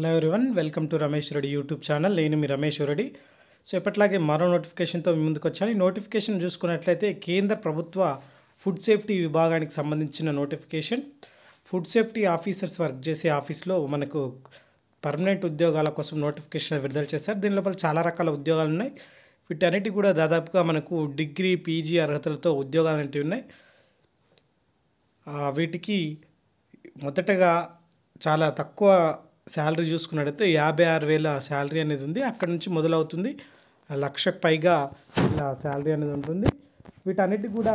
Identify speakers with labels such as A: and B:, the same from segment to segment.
A: hello everyone welcome to Ramesh Reddy YouTube channel నేను మీ Ramesh Reddy so ఎప్పట్లాగే మరో నోటిఫికేషన్తో మీ ముందుకు వచ్చాను ఈ నోటిఫికేషన్ చూసుకున్నట్లయితే కేంద్ర ప్రభుత్వ ఫుడ్ సేఫ్టీ విభాగానికి సంబంధించిన notification food safety officers work చేసే ఆఫీస్లో మనకు పర్మనెంట్ ఉద్యోగాల కోసం నోటిఫికేషన్ విడుదల చేశారు దీని లోపల చాలా రకాల ఉద్యోగాలు ఉన్నాయి వీటన్నిటి కూడా దాదాపుగా మనకు డిగ్రీ పీజీ అర్హతలతో ఉద్యోగాలు అనేవి ఉన్నాయి వీటికి మొదటగా చాలా తక్కువ శాలరీ చూసుకున్నట్టయితే యాభై ఆరు వేల శాలరీ అనేది ఉంది అక్కడ నుంచి మొదలవుతుంది లక్ష పైగా ఇలా శాలరీ అనేది ఉంటుంది వీటన్నిటి కూడా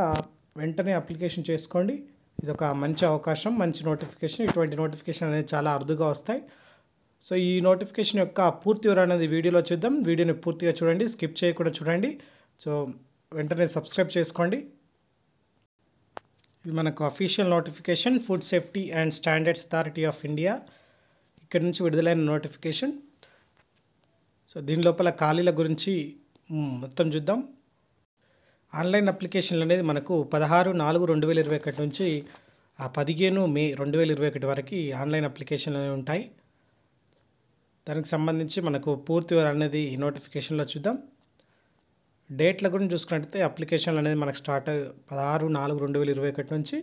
A: వెంటనే అప్లికేషన్ చేసుకోండి ఇది ఒక మంచి అవకాశం మంచి నోటిఫికేషన్ ఇటువంటి నోటిఫికేషన్ అనేది చాలా అరుదుగా వస్తాయి సో ఈ నోటిఫికేషన్ యొక్క పూర్తి వివరాలు అనేది వీడియోలో చూద్దాం వీడియోని పూర్తిగా చూడండి స్కిప్ చేయకుండా చూడండి సో వెంటనే సబ్స్క్రైబ్ చేసుకోండి ఇది మనకు official notification food safety and standards authority of India ఇక్కడ నుంచి విడుదలైన నోటిఫికేషన్ సో దీని లోపల ఖాళీల గురించి మొత్తం చూద్దాం ఆన్లైన్ అప్లికేషన్లు అనేది మనకు పదహారు నాలుగు రెండు వేల ఇరవై ఒకటి నుంచి పదిహేను మే రెండు వేల ఇరవై ఒకటి వరకు ఆన్లైన్ అప్లికేషన్లు అనేవి ఉంటాయి దానికి సంబంధించి మనకు పూర్తి వివరాలు అనేది నోటిఫికేషన్లో చూద్దాం డేట్ల గురించి చూసుకున్నట్టయితే అప్లికేషన్లు అనేది మనకు స్టార్ట్ పదహారు నాలుగు రెండు వేల ఇరవై ఒకటి నుంచి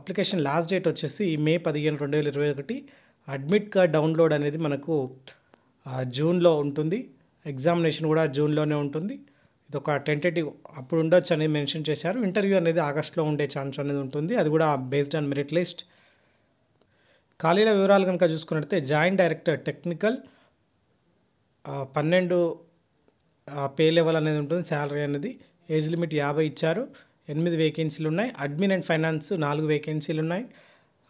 A: అప్లికేషన్ లాస్ట్ డేట్ వచ్చేసి మే పదిహేను రెండు వేల ఇరవై ఒకటి అడ్మిట్ కార్డ్ డౌన్లోడ్ అనేది మనకు జూన్లో ఉంటుంది ఎగ్జామినేషన్ కూడా జూన్లోనే ఉంటుంది ఇది ఒక టెంటేటివ్ అప్పుడు ఉండొచ్చు అనేది మెన్షన్ చేశారు ఇంటర్వ్యూ అనేది ఆగస్ట్లో ఉండే ఛాన్స్ అనేది ఉంటుంది అది కూడా బేస్డ్ ఆన్ మెరిట్ లిస్ట్ ఖాళీల వివరాలు కనుక చూసుకున్నట్లయితే జాయింట్ డైరెక్టర్ టెక్నికల్ పన్నెండు పే లెవెల్ అనేది ఉంటుంది శాలరీ అనేది ఏజ్ లిమిట్ యాభై ఇచ్చారు ఎనిమిది వేకెన్సీలు ఉన్నాయి అడ్మిన్ అండ్ ఫైనాన్స్ నాలుగు వేకెన్సీలు ఉన్నాయి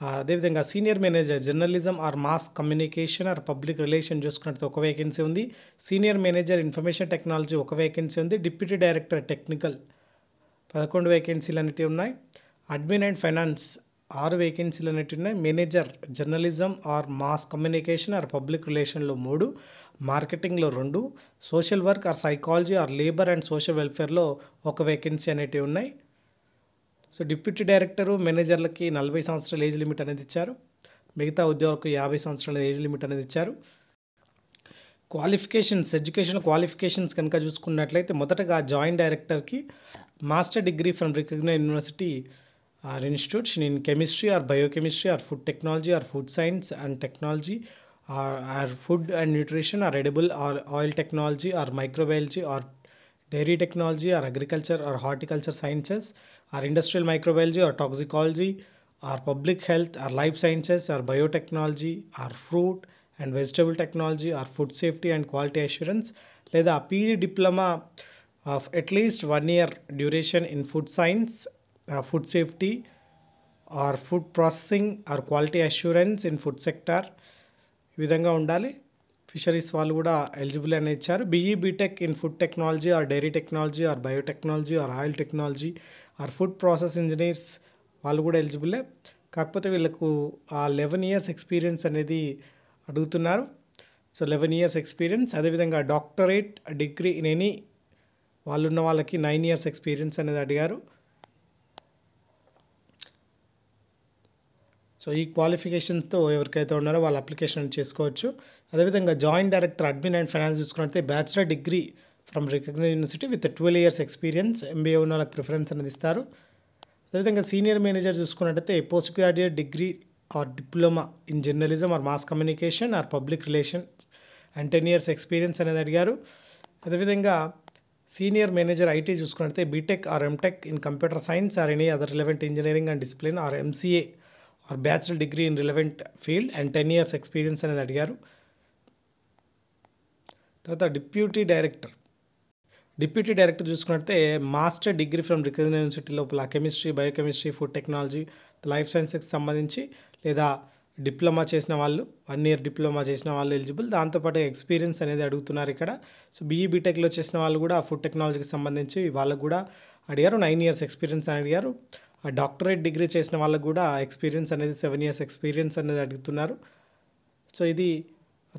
A: అదేవిధంగా senior manager journalism or mass communication or public relation చూసుకున్నట్టు ఒక వేకెన్సీ ఉంది సీనియర్ మేనేజర్ ఇన్ఫర్మేషన్ టెక్నాలజీ ఒక వేకెన్సీ ఉంది డిప్యూటీ డైరెక్టర్ టెక్నికల్ పదకొండు వేకెన్సీలు అనేటివి ఉన్నాయి అడ్మిన్ అండ్ ఫైనాన్స్ ఆరు వేకెన్సీలు అనేవి ఉన్నాయి manager journalism or mass communication or public రిలేషన్లో మూడు మార్కెటింగ్లో రెండు social work or psychology or labour and social వెల్ఫేర్లో ఒక వేకెన్సీ అనేటివి ఉన్నాయి సో డిప్యూటీ డైరెక్టరు మేనేజర్లకి నలభై సంవత్సరాల ఏజ్ లిమిట్ అనేది ఇచ్చారు మిగతా ఉద్యోగులకు యాభై సంవత్సరాల ఏజ్ లిమిట్ అనేది ఇచ్చారు క్వాలిఫికేషన్స్ ఎడ్యుకేషన్ క్వాలిఫికేషన్స్ కనుక చూసుకున్నట్లయితే మొదటగా జాయింట్ డైరెక్టర్కి master degree from recognise university or institutes in chemistry or biochemistry or food technology or food science and technology or food and nutrition or edible or oil technology or microbiology or dairy technology or agriculture or horticulture sciences or industrial microbiology or toxicology or public health or life sciences or biotechnology or fruit and vegetable technology or food safety and quality assurance లేదా PG diploma of at least one year duration in food science food safety or food processing or quality assurance in food sector ఈ విధంగా ఉండాలి fisheries వాళ్ళు కూడా eligible అనే ఇచ్చారు BE BTech in food technology or dairy technology or biotechnology or oil technology or food process engineers వాళ్ళు కూడా ఎలిజిబులే కాకపోతే వీళ్ళకు ఆ లెవెన్ ఇయర్స్ ఎక్స్పీరియన్స్ అనేది అడుగుతున్నారు సో లెవెన్ ఇయర్స్ ఎక్స్పీరియన్స్ అదేవిధంగా డాక్టరేట్ డిగ్రీ ఇన్ ఎనీ వాళ్ళున్న వాళ్ళకి నైన్ ఇయర్స్ ఎక్స్పీరియన్స్ అనేది అడిగారు సో ఈ క్వాలిఫికేషన్స్తో ఎవరికైతే ఉన్నారో వాళ్ళ అప్లికేషన్ చేసుకోవచ్చు అదేవిధంగా joint director admin and finance చూసుకున్నట్టయితే bachelor degree from recognise university with twelve years experience MBA ఉన్న వాళ్ళకి ప్రిఫరెన్స్ అనేది ఇస్తారు అదేవిధంగా సీనియర్ మేనేజర్ చూసుకున్నట్టయితే post graduate degree or diploma in journalism or mass communication or public relations and ten years experience అనేది అడిగారు అదేవిధంగా సీనియర్ మేనేజర్ ఐటీ చూసుకున్నట్టయితే BTech or MTech in computer science or any other relevant engineering and discipline or MCA or bachelor degree in relevant field and ten years experience అనేది అడిగారు తర్వాత deputy director deputy director చూసుకున్నట్టే master degree from recognise university లోపల chemistry biochemistry food technology life సైన్సెస్కి సంబంధించి లేదా diploma చేసిన వాళ్ళు వన్ ఇయర్ డిప్లొమా చేసిన వాళ్ళు ఎలిజిబుల్ దాంతోపాటు ఎక్స్పీరియన్స్ అనేది అడుగుతున్నారు ఇక్కడ సో బీఈ బీటెక్లో చేసిన వాళ్ళు కూడా ఫుడ్ టెక్నాలజీకి సంబంధించి వాళ్ళకు కూడా అడిగారు నైన్ ఇయర్స్ ఎక్స్పీరియన్స్ అని అడిగారు డాక్టరేట్ డిగ్రీ చేసిన వాళ్ళకు కూడా ఎక్స్పీరియన్స్ అనేది సెవెన్ ఇయర్స్ ఎక్స్పీరియన్స్ అనేది అడుగుతున్నారు సో ఇది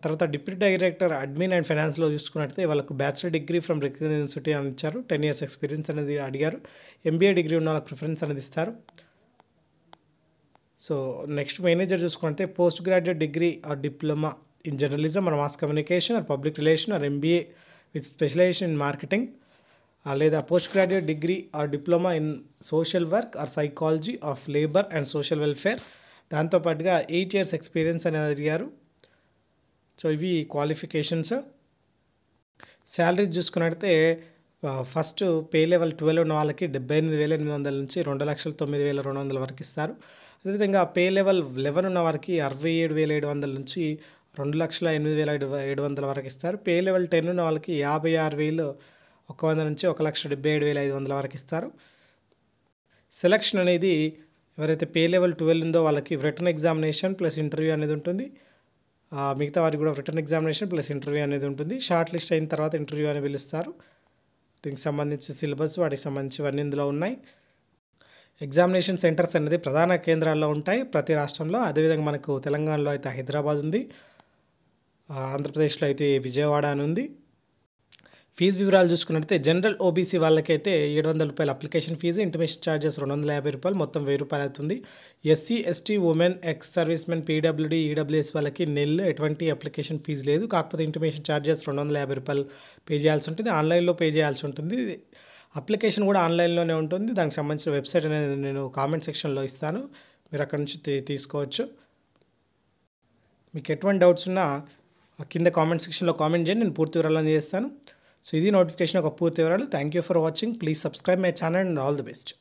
A: తర్వాత డిప్యూటీ డైరెక్టర్ అడ్మిన్ అండ్ ఫైనాన్స్లో చూసుకున్నట్లయితే వాళ్ళకు bachelor degree from recognise university అని ఇచ్చారు టెన్ ఇయర్స్ ఎక్స్పీరియన్స్ అనేది అడిగారు ఎంబీఏ డిగ్రీ ఉన్న వాళ్ళకి ప్రిఫరెన్స్ అనేది ఇస్తారు సో నెక్స్ట్ మేనేజర్ చూసుకుంటే post graduate degree or diploma in journalism or mass communication or public relation or MBA with specialisation in marketing లేదా post graduate degree or diploma in social work or psychology of labour and social welfare దాంతోపాటుగా eight years experience అనేది అడిగారు so ఇవి qualifications salaries చూసుకున్నట్టే first pay level twelve ఉన్న వాళ్ళకి డెబ్బై ఎనిమిది వేల ఎనిమిది వందల నుంచి రెండు లక్షల తొమ్మిది వేల రెండు వందల వరకు ఇస్తారు అదేవిధంగా పే లెవెల్ లెవెన్ ఉన్న వారికి అరవై ఏడు వేల ఏడు వందల నుంచి రెండు లక్షల ఎనిమిది వేల ఏడు వందల వరకు ఇస్తారు పే లెవెల్ టెన్ ఉన్న వాళ్ళకి యాభై ఆరు వేలు ఒక వంద నుంచి ఒక లక్ష డెబ్బై ఏడు వేల ఐదు వందల వరకు ఇస్తారు సెలక్షన్ అనేది ఎవరైతే పే లెవెల్ ట్వెల్వ్ ఉందో వాళ్ళకి రిటర్న్ ఎగ్జామినేషన్ ప్లస్ ఇంటర్వ్యూ అనేది ఉంటుంది మిగతా వారికి కూడా రిటర్న్ ఎగ్జామినేషన్ ప్లస్ ఇంటర్వ్యూ అనేది ఉంటుంది షార్ట్ లిస్ట్ అయిన తర్వాత ఇంటర్వ్యూ అని పిలుస్తారు దీనికి సంబంధించి సిలబస్ వాటికి సంబంధించి ఇందులో ఉన్నాయి ఎగ్జామినేషన్ సెంటర్స్ అనేది ప్రధాన కేంద్రాల్లో ఉంటాయి ప్రతి రాష్ట్రంలో అదేవిధంగా మనకు తెలంగాణలో అయితే హైదరాబాద్ ఉంది ఆంధ్రప్రదేశ్లో అయితే విజయవాడ అని ఉంది ఫీజు వివరాలు చూసుకున్నట్లయితే జనరల్ ఓబీసీ వాళ్ళకైతే ఏడు వందల రూపాయల అప్లికేషన్ ఫీజు ఇంటిమేషన్ ఛార్జెస్ రెండు వందల యాభై రూపాయలు మొత్తం వెయ్యి రూపాయలు అవుతుంది SC ST women ex servicemen PWD EWS వాళ్ళకి నెల ఎటువంటి అప్లికేషన్ ఫీజు లేదు కాకపోతే ఇంటిమేషన్ ఛార్జెస్ రెండు వందల యాభై రూపాయలు పే చేయాల్సి ఉంటుంది ఆన్లైన్లో పే చేయాల్సి ఉంటుంది అప్లికేషన్ కూడా ఆన్లైన్లోనే ఉంటుంది దానికి సంబంధించిన వెబ్సైట్ అనేది నేను కామెంట్ సెక్షన్లో ఇస్తాను మీరు అక్కడ నుంచి తీసుకోవచ్చు మీకు ఎటువంటి డౌట్స్ ఉన్నా కింద కామెంట్ సెక్షన్లో కామెంట్ చేయండి నేను పూర్తి వివరాలను చేస్తాను సో ఇది నోటిఫికేషన్ ఒక పూర్తి వివరాలు thank you for watching please subscribe my channel and all the best